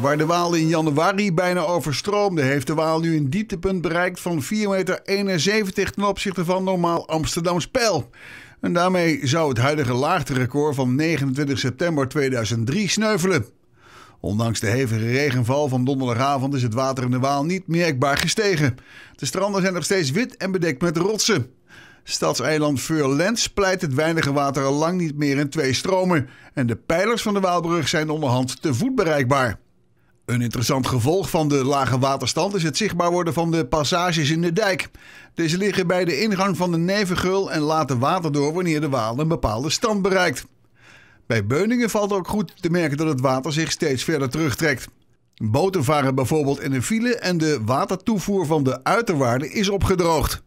Waar de Waal in januari bijna overstroomde, heeft de Waal nu een dieptepunt bereikt van 4,71 meter ten opzichte van normaal Amsterdams peil. En daarmee zou het huidige laagterecord van 29 september 2003 sneuvelen. Ondanks de hevige regenval van donderdagavond is het water in de Waal niet merkbaar gestegen. De stranden zijn nog steeds wit en bedekt met rotsen. Stadseiland Veurlens pleit het weinige water al lang niet meer in twee stromen. En de pijlers van de Waalbrug zijn onderhand te voet bereikbaar. Een interessant gevolg van de lage waterstand is het zichtbaar worden van de passages in de dijk. Deze liggen bij de ingang van de nevengul en laten water door wanneer de Waal een bepaalde stand bereikt. Bij Beuningen valt ook goed te merken dat het water zich steeds verder terugtrekt. Boten varen bijvoorbeeld in een file en de watertoevoer van de uiterwaarden is opgedroogd.